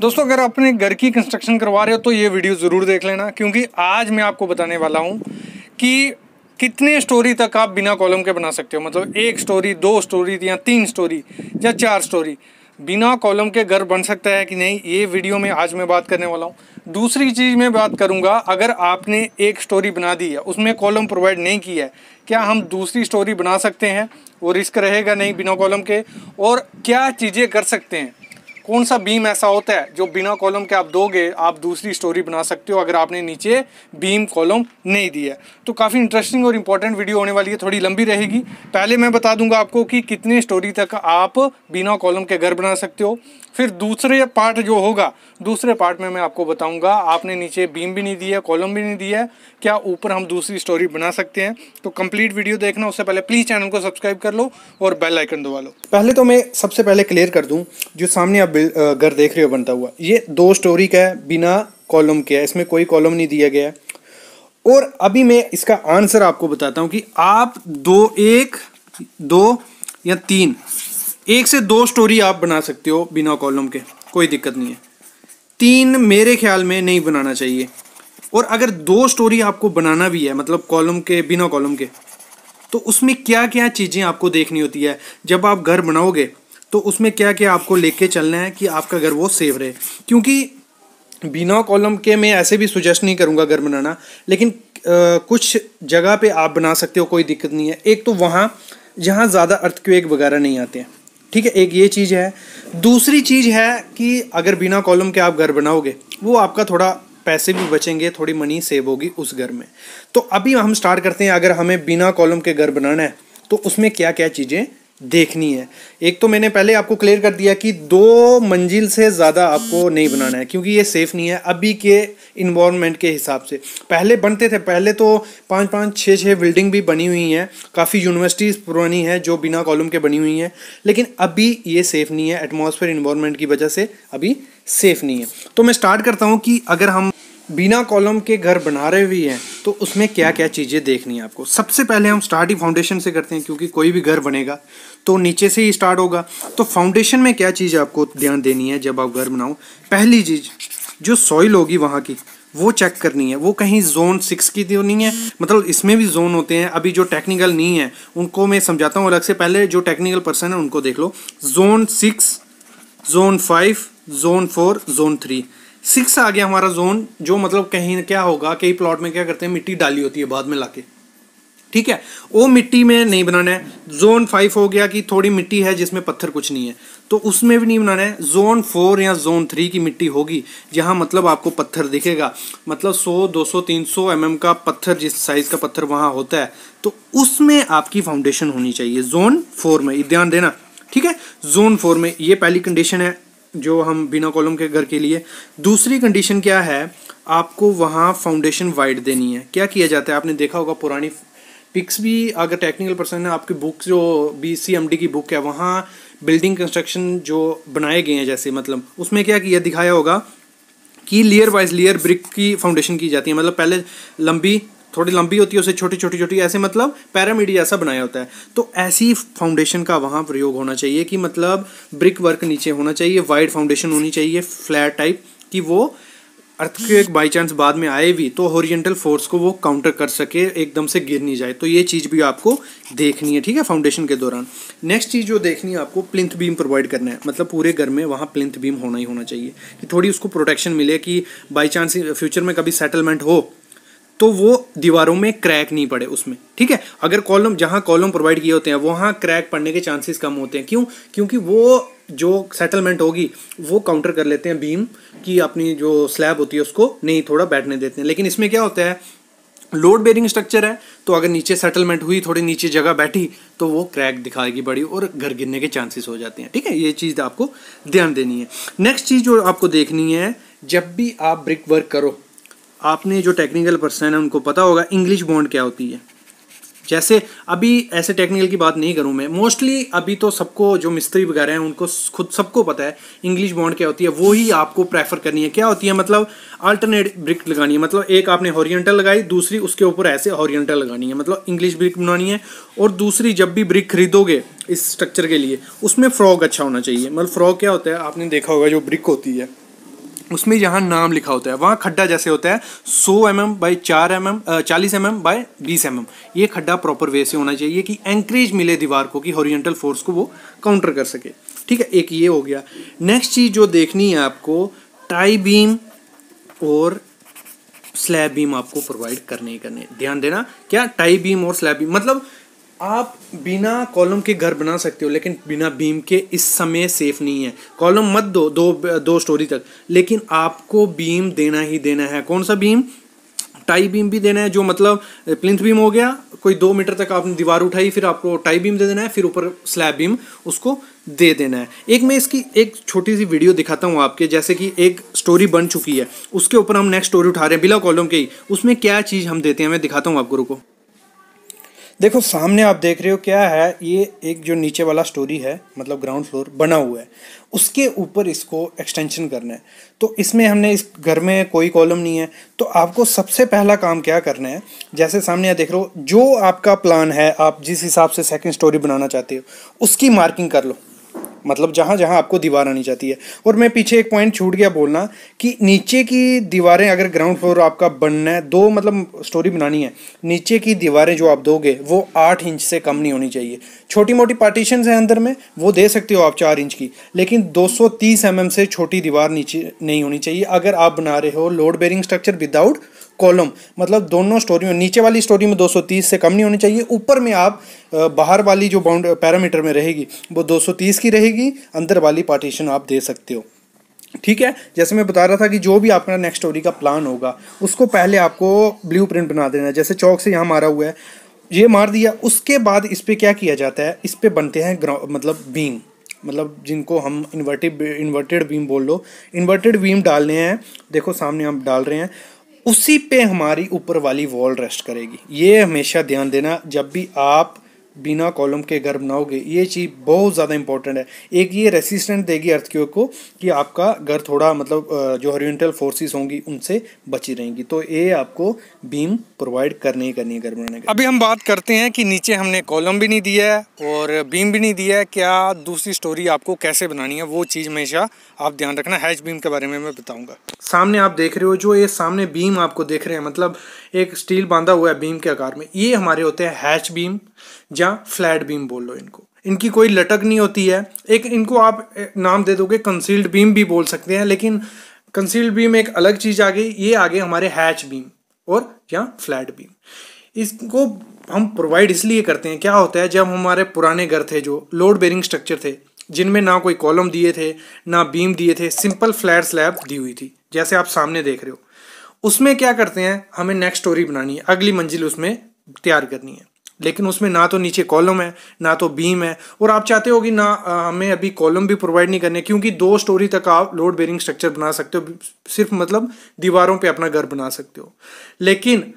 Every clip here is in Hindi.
दोस्तों अगर अपने घर की कंस्ट्रक्शन करवा रहे हो तो ये वीडियो ज़रूर देख लेना क्योंकि आज मैं आपको बताने वाला हूँ कि कितने स्टोरी तक आप बिना कॉलम के बना सकते हो मतलब एक स्टोरी दो स्टोरी या तीन स्टोरी या चार स्टोरी बिना कॉलम के घर बन सकता है कि नहीं ये वीडियो में आज मैं बात करने वाला हूँ दूसरी चीज़ मैं बात करूँगा अगर आपने एक स्टोरी बना दी है उसमें कॉलम प्रोवाइड नहीं किया है क्या हम दूसरी स्टोरी बना सकते हैं वो रिस्क रहेगा नहीं बिना कॉलम के और क्या चीज़ें कर सकते हैं कौन सा बीम ऐसा होता है जो बिना कॉलम के आप दोगे आप दूसरी स्टोरी बना सकते हो अगर आपने नीचे बीम कॉलम नहीं दिया तो काफ़ी इंटरेस्टिंग और इंपॉर्टेंट वीडियो होने वाली है थोड़ी लंबी रहेगी पहले मैं बता दूंगा आपको कि कितने स्टोरी तक आप बिना कॉलम के घर बना सकते हो फिर दूसरे पार्ट जो होगा दूसरे पार्ट में मैं आपको बताऊंगा आपने नीचे बीम भी नहीं दिया कॉलम भी नहीं दिया क्या ऊपर हम दूसरी स्टोरी बना सकते हैं तो कंप्लीट वीडियो देखना उससे पहले प्लीज़ चैनल को सब्सक्राइब कर लो और बेल आइकन दबा लो पहले तो मैं सबसे पहले क्लियर कर दूँ जो सामने आप घर देख रहे हो बनता हुआ ये दो स्टोरी का है बिना कॉलम के है इसमें कोई कॉलम नहीं दिया गया और अभी मैं इसका आंसर आपको बताता हूँ कि आप दो एक दो या तीन एक से दो स्टोरी आप बना सकते हो बिना कॉलम के कोई दिक्कत नहीं है तीन मेरे ख्याल में नहीं बनाना चाहिए और अगर दो स्टोरी आपको बनाना भी है मतलब कॉलम के बिना कॉलम के तो उसमें क्या क्या चीज़ें आपको देखनी होती है जब आप घर बनाओगे तो उसमें क्या क्या आपको लेके चलना है कि आपका घर वो सेफ रहे क्योंकि बिना कॉलम के मैं ऐसे भी सुजेस्ट नहीं करूँगा घर बनाना लेकिन आ, कुछ जगह पे आप बना सकते हो कोई दिक्कत नहीं है एक तो वहाँ जहाँ ज़्यादा अर्थक्वेक वगैरह नहीं आते हैं ठीक है एक ये चीज़ है दूसरी चीज़ है कि अगर बिना कॉलम के आप घर बनाओगे वो आपका थोड़ा पैसे भी बचेंगे थोड़ी मनी सेव होगी उस घर में तो अभी हम स्टार्ट करते हैं अगर हमें बिना कॉलम के घर बनाना है तो उसमें क्या क्या चीज़ें देखनी है एक तो मैंने पहले आपको क्लियर कर दिया कि दो मंजिल से ज़्यादा आपको नहीं बनाना है क्योंकि ये सेफ़ नहीं है अभी के इन्वामेंट के हिसाब से पहले बनते थे पहले तो पाँच पाँच छः छः बिल्डिंग भी बनी हुई हैं काफ़ी यूनिवर्सिटीज़ पुरानी हैं जो बिना कॉलम के बनी हुई हैं लेकिन अभी ये सेफ़ नहीं है एटमोसफेयर इन्वामेंट की वजह से अभी सेफ़ नहीं है तो मैं स्टार्ट करता हूँ कि अगर हम बिना कॉलम के घर बना रहे हुए हैं तो उसमें क्या क्या चीज़ें देखनी है आपको सबसे पहले हम स्टार्ट ही फाउंडेशन से करते हैं क्योंकि कोई भी घर बनेगा तो नीचे से ही स्टार्ट होगा तो फाउंडेशन में क्या चीज़ आपको ध्यान देनी है जब आप घर बनाओ पहली चीज़ जो सॉइल होगी वहाँ की वो चेक करनी है वो कहीं जोन सिक्स की तो नहीं है मतलब इसमें भी जोन होते हैं अभी जो टेक्निकल नहीं है उनको मैं समझाता हूँ अलग से पहले जो टेक्निकल पर्सन है उनको देख लो zone six zone five zone four zone three six आ गया हमारा जोन जो मतलब कहीं ना क्या होगा कई प्लॉट में क्या करते हैं मिट्टी डाली होती है बाद में लाके ठीक है वो मिट्टी में नहीं बनाना है जोन फाइव हो गया कि थोड़ी मिट्टी है जिसमें पत्थर कुछ नहीं है तो उसमें भी नहीं बनाना है जोन फोर या जोन थ्री की मिट्टी होगी जहां मतलब आपको पत्थर दिखेगा मतलब 100 200 300 एम का पत्थर जिस साइज का पत्थर वहां होता है तो उसमें आपकी फाउंडेशन होनी चाहिए जोन फोर में ध्यान देना ठीक है जोन फोर में ये पहली कंडीशन है जो हम बिना कॉलम के घर के लिए दूसरी कंडीशन क्या है आपको वहाँ फाउंडेशन वाइड देनी है क्या किया जाता है आपने देखा होगा पुरानी पिक्स भी अगर टेक्निकल पर्सन है आपकी बुक जो बी सी एम डी की बुक है वहाँ बिल्डिंग कंस्ट्रक्शन जो बनाए गए हैं जैसे मतलब उसमें क्या किया दिखाया होगा कि लेयर वाइज लेयर ब्रिक की फाउंडेशन की जाती है मतलब पहले लंबी थोड़ी लंबी होती है उसे छोटी छोटी छोटी ऐसे मतलब पैरामीडी जैसा बनाया होता है तो ऐसी फाउंडेशन का वहाँ प्रयोग होना चाहिए कि मतलब ब्रिक वर्क नीचे होना चाहिए वाइड फाउंडेशन होनी चाहिए फ्लैट टाइप कि वो अर्थ एक बाई चांस बाद में आए भी तो ओरिएंटल फोर्स को वो काउंटर कर सके एकदम से गिर नहीं जाए तो ये चीज़ भी आपको देखनी है ठीक है फाउंडेशन के दौरान नेक्स्ट चीज़ जो देखनी है आपको प्लिंथ बीम प्रोवाइड करना है मतलब पूरे घर में वहाँ प्लिंथ बीम होना ही होना चाहिए कि थोड़ी उसको प्रोटेक्शन मिले कि बाई चांस फ्यूचर में कभी सेटलमेंट हो तो वो दीवारों में क्रैक नहीं पड़े उसमें ठीक है अगर कॉलम जहाँ कॉलम प्रोवाइड किए होते हैं वहाँ क्रैक पड़ने के चांसेस कम होते हैं क्यों क्योंकि वो जो सेटलमेंट होगी वो काउंटर कर लेते हैं बीम की अपनी जो स्लैब होती है उसको नहीं थोड़ा बैठने देते हैं लेकिन इसमें क्या होता है लोड बेरिंग स्ट्रक्चर है तो अगर नीचे सेटलमेंट हुई थोड़ी नीचे जगह बैठी तो वो क्रैक दिखाएगी बड़ी और घर गिरने के चांसेस हो जाते हैं ठीक है ये चीज़ आपको ध्यान देनी है नेक्स्ट चीज़ जो आपको देखनी है जब भी आप ब्रिक वर्क करो आपने जो टेक्निकल पर्सन है उनको पता होगा इंग्लिश बॉन्ड क्या होती है जैसे अभी ऐसे टेक्निकल की बात नहीं करूँ मैं मोस्टली अभी तो सबको जो मिस्त्री वगैरह हैं उनको खुद सबको पता है इंग्लिश बॉन्ड क्या होती है वो ही आपको प्रेफर करनी है क्या होती है मतलब अल्टरनेट ब्रिक लगानी है मतलब एक आपने हॉरियंटल लगाई दूसरी उसके ऊपर ऐसे हॉरियंटल लगानी है मतलब इंग्लिश ब्रिक बनानी है और दूसरी जब भी ब्रिक खरीदोगे इस स्ट्रक्चर के लिए उसमें फ्रॉग अच्छा होना चाहिए मतलब फ्रॉग क्या होता है आपने देखा होगा जो ब्रिक होती है उसमें जहाँ नाम लिखा होता है वहाँ खड्डा जैसे होता है 100 एम एम बाई चार एम एम चालीस एम एम बाई बीस एम एम ये खड्डा प्रॉपर वे से होना चाहिए कि एंकरेज मिले दीवार को कि हॉरिजेंटल फोर्स को वो काउंटर कर सके ठीक है एक ये हो गया नेक्स्ट चीज़ जो देखनी है आपको टाई बीम और स्लैब बीम आपको प्रोवाइड करने ही करने ध्यान देना क्या टाई बीम और स्लैब बीम मतलब आप बिना कॉलम के घर बना सकते हो लेकिन बिना बीम के इस समय सेफ नहीं है कॉलम मत दो दो दो स्टोरी तक लेकिन आपको बीम देना ही देना है कौन सा बीम टाई बीम भी देना है जो मतलब प्लिंथ बीम हो गया कोई दो मीटर तक आपने दीवार उठाई फिर आपको टाई बीम दे देना है फिर ऊपर स्लैब बीम उसको दे देना है एक मैं इसकी एक छोटी सी वीडियो दिखाता हूँ आपके जैसे कि एक स्टोरी बन चुकी है उसके ऊपर हम नेक्स्ट स्टोरी उठा रहे हैं बिला कॉलम के ही उसमें क्या चीज़ हम देते हैं मैं दिखाता हूँ आपको रुको देखो सामने आप देख रहे हो क्या है ये एक जो नीचे वाला स्टोरी है मतलब ग्राउंड फ्लोर बना हुआ है उसके ऊपर इसको एक्सटेंशन करना है तो इसमें हमने इस घर में कोई कॉलम नहीं है तो आपको सबसे पहला काम क्या करना है जैसे सामने आप देख रहे हो जो आपका प्लान है आप जिस हिसाब से सेकंड स्टोरी बनाना चाहते हो उसकी मार्किंग कर लो मतलब जहाँ जहाँ आपको दीवार आनी चाहती है और मैं पीछे एक पॉइंट छूट गया बोलना कि नीचे की दीवारें अगर ग्राउंड फ्लोर आपका बनना है दो मतलब स्टोरी बनानी है नीचे की दीवारें जो आप दोगे वो आठ इंच से कम नहीं होनी चाहिए छोटी मोटी पार्टीशन है अंदर में वो दे सकते हो आप चार इंच की लेकिन दो सौ mm से छोटी दीवार नीचे नहीं होनी चाहिए अगर आप बना रहे हो load bearing structure without column मतलब दोनों स्टोरी में नीचे वाली स्टोरी में 230 से कम नहीं होनी चाहिए ऊपर में आप बाहर वाली जो बाउंड पैरामीटर में रहेगी वो 230 की रहेगी अंदर वाली पार्टीशन आप दे सकते हो ठीक है जैसे मैं बता रहा था कि जो भी आपका नेक्स्ट स्टोरी का प्लान होगा उसको पहले आपको ब्लू प्रिंट बना देना है जैसे चौक से यहाँ मारा हुआ है ये मार दिया उसके बाद इस पर क्या किया जाता है इस पर बनते हैं मतलब बीम मतलब जिनको हम इन्वर्टेड इन्वर्टेड बीम बोल लो इन्वर्टेड बीम डालने हैं देखो सामने हम डाल रहे हैं उसी पे हमारी ऊपर वाली वॉल रेस्ट करेगी ये हमेशा ध्यान देना जब भी आप बिना कॉलम के गर्भ ना ये चीज़ बहुत ज़्यादा इंपॉर्टेंट है एक ये रेसिस्टेंट देगी अर्थक्यों को कि आपका घर थोड़ा मतलब जो हरियंटल फोर्सेस होंगी उनसे बची रहेंगी तो ये आपको बीम प्रोवाइड करनी ही करनी है घर बनाने अभी हम बात करते हैं कि नीचे हमने कॉलम भी नहीं दिया है और बीम भी नहीं दिया है क्या दूसरी स्टोरी आपको कैसे बनानी है वो चीज़ हमेशा आप ध्यान रखना हैच बीम के बारे में मैं बताऊँगा सामने आप देख रहे हो जो ये सामने बीम आपको देख रहे हैं मतलब एक स्टील बांधा हुआ है बीम के आकार में ये हमारे होते हैं हैच बीम या फ्लैट बीम बोल लो इनको इनकी कोई लटक नहीं होती है एक इनको आप नाम दे दोगे कंसील्ड बीम भी बोल सकते हैं लेकिन कंसील्ड बीम एक अलग चीज़ आ गई ये आगे हमारे हैच बीम और या फ्लैट बीम इसको हम प्रोवाइड इसलिए करते हैं क्या होता है जब हमारे पुराने घर थे जो लोड बेरिंग स्ट्रक्चर थे जिनमें ना कोई कॉलम दिए थे ना बीम दिए थे सिंपल फ्लैट स्लैब दी हुई थी जैसे आप सामने देख रहे हो उसमें क्या करते हैं हमें नेक्स्ट स्टोरी बनानी है अगली मंजिल उसमें तैयार करनी है लेकिन उसमें ना तो नीचे कॉलम है ना तो बीम है और आप चाहते हो कि ना हमें अभी कॉलम भी प्रोवाइड नहीं करने क्योंकि दो स्टोरी तक आप लोड बेरिंग स्ट्रक्चर बना सकते हो सिर्फ मतलब दीवारों पे अपना घर बना सकते हो लेकिन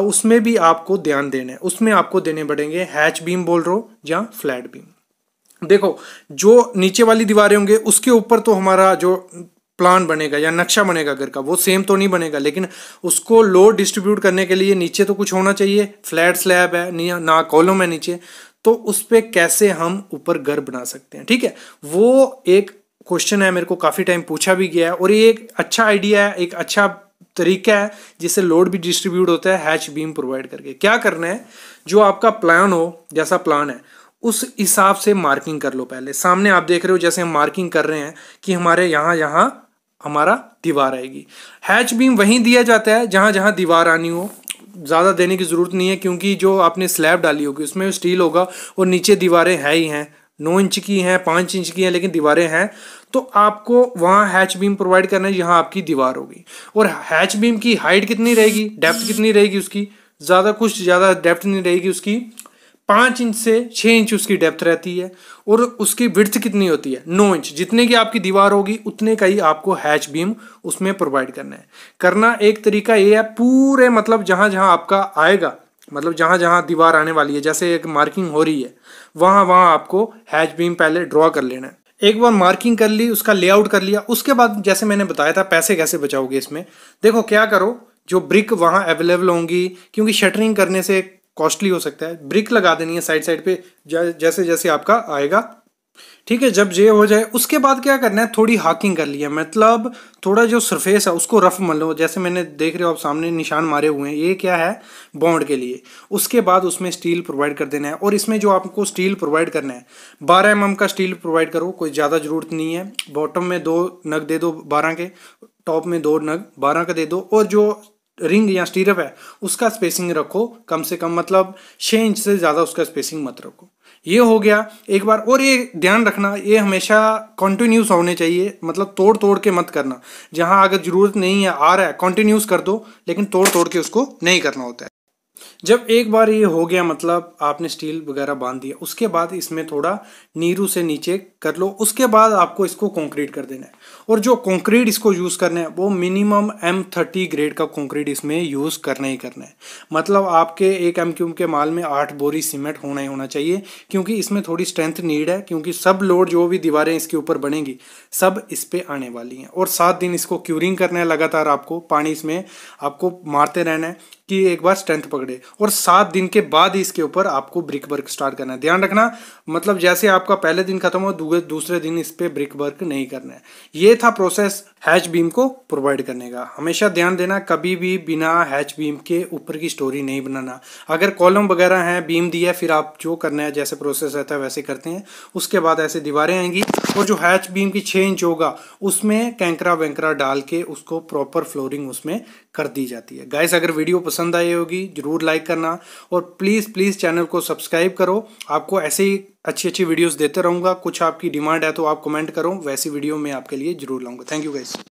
उसमें भी आपको ध्यान देना है उसमें आपको देने पड़ेंगे हैच बीम बोल रो या फ्लैट बीम देखो जो नीचे वाली दीवारें होंगे उसके ऊपर तो हमारा जो प्लान बनेगा या नक्शा बनेगा घर का वो सेम तो नहीं बनेगा लेकिन उसको लोड डिस्ट्रीब्यूट करने के लिए नीचे तो कुछ होना चाहिए फ्लैट स्लैब है ना कॉलम है नीचे तो उस पर कैसे हम ऊपर घर बना सकते हैं ठीक है वो एक क्वेश्चन है मेरे को काफ़ी टाइम पूछा भी गया है और ये एक अच्छा आइडिया है एक अच्छा तरीका है जिससे लोड भी डिस्ट्रीब्यूट होता है हैच बीम प्रोवाइड करके क्या करना है जो आपका प्लान हो जैसा प्लान है उस हिसाब से मार्किंग कर लो पहले सामने आप देख रहे हो जैसे हम मार्किंग कर रहे हैं कि हमारे यहाँ यहाँ हमारा दीवार आएगी हैच बीम वहीं दिया जाता है जहाँ जहाँ दीवार आनी हो ज़्यादा देने की ज़रूरत नहीं है क्योंकि जो आपने स्लैब डाली होगी उसमें स्टील होगा और नीचे दीवारें है ही हैं नौ इंच की हैं पाँच इंच की हैं लेकिन दीवारें हैं तो आपको वहाँ हैच बीम प्रोवाइड करना है जहाँ आपकी दीवार होगी और हैच बीम की हाइट कितनी रहेगी डेप्थ कितनी रहेगी उसकी ज़्यादा कुछ ज़्यादा डेप्थ नहीं रहेगी उसकी पाँच इंच से छः इंच उसकी डेप्थ रहती है और उसकी विड्थ कितनी होती है नौ इंच जितने की आपकी दीवार होगी उतने का ही आपको हैच बीम उसमें प्रोवाइड करना है करना एक तरीका ये है पूरे मतलब जहाँ जहाँ आपका आएगा मतलब जहाँ जहाँ दीवार आने वाली है जैसे एक मार्किंग हो रही है वहाँ वहाँ आपको हैच बीम पहले ड्रॉ कर लेना है एक बार मार्किंग कर ली उसका लेआउट कर लिया उसके बाद जैसे मैंने बताया था पैसे कैसे बचाओगे इसमें देखो क्या करो जो ब्रिक वहाँ अवेलेबल होंगी क्योंकि शटरिंग करने से कॉस्टली हो सकता है ब्रिक लगा देनी है साइड साइड पे जैसे जैसे आपका आएगा ठीक है जब ये हो जाए उसके बाद क्या करना है थोड़ी हाकिंग कर लिया मतलब थोड़ा जो सरफेस है उसको रफ मान लो जैसे मैंने देख रहे हो आप सामने निशान मारे हुए हैं ये क्या है बॉन्ड के लिए उसके बाद उसमें स्टील प्रोवाइड कर देना है और इसमें जो आपको स्टील प्रोवाइड करना है बारह एम mm का स्टील प्रोवाइड करो कोई ज़्यादा ज़रूरत नहीं है बॉटम में दो नग दे दो बारह के टॉप में दो नग बारह का दे दो और जो रिंग या स्टीरअप है उसका स्पेसिंग रखो कम से कम मतलब छः इंच से ज़्यादा उसका स्पेसिंग मत रखो ये हो गया एक बार और ये ध्यान रखना ये हमेशा कॉन्टिन्यूस होने चाहिए मतलब तोड़ तोड़ के मत करना जहाँ अगर ज़रूरत नहीं है आ रहा है कॉन्टीन्यूस कर दो लेकिन तोड़ तोड़ के उसको नहीं करना होता है जब एक बार ये हो गया मतलब आपने स्टील वगैरह बांध दिया उसके बाद इसमें थोड़ा नीरू से नीचे कर लो उसके बाद आपको इसको कंक्रीट कर देना है और जो कंक्रीट इसको यूज़ करना है वो मिनिमम एम थर्टी ग्रेड का कंक्रीट इसमें यूज़ करना ही करना है मतलब आपके एक एम क्यूब के माल में आठ बोरी सीमेंट होना ही होना चाहिए क्योंकि इसमें थोड़ी स्ट्रेंथ नीड है क्योंकि सब लोड जो भी दीवारें इसके ऊपर बनेंगी सब इस पर आने वाली हैं और सात दिन इसको क्यूरिंग करना है लगातार आपको पानी इसमें आपको मारते रहना है कि एक बार स्ट्रेंथ पकड़े और सात दिन के बाद ही इसके ऊपर आपको ब्रिक वर्क स्टार्ट करना है ध्यान रखना मतलब जैसे आपका पहले दिन खत्म हो दूसरे दिन इस पर ब्रिक वर्क नहीं करना है ये था प्रोसेस हैच बीम को प्रोवाइड करने का हमेशा ध्यान देना कभी भी बिना हैच बीम के ऊपर की स्टोरी नहीं बनाना अगर कॉलम वगैरह है बीम दिया फिर आप जो करना है जैसे प्रोसेस रहता है वैसे करते हैं उसके बाद ऐसे दीवारें आएंगी और जो हैच बीम की छः इंच होगा उसमें कैंकरा वैंकरा डाल के उसको प्रॉपर फ्लोरिंग उसमें कर दी जाती है गाइस अगर वीडियो पसंद आई होगी जरूर लाइक करना और प्लीज़ प्लीज़ चैनल को सब्सक्राइब करो आपको ऐसे ही अच्छी अच्छी वीडियोस देते रहूँगा कुछ आपकी डिमांड है तो आप कमेंट करो वैसी वीडियो मैं आपके लिए जरूर लाऊंगा थैंक यू गाइस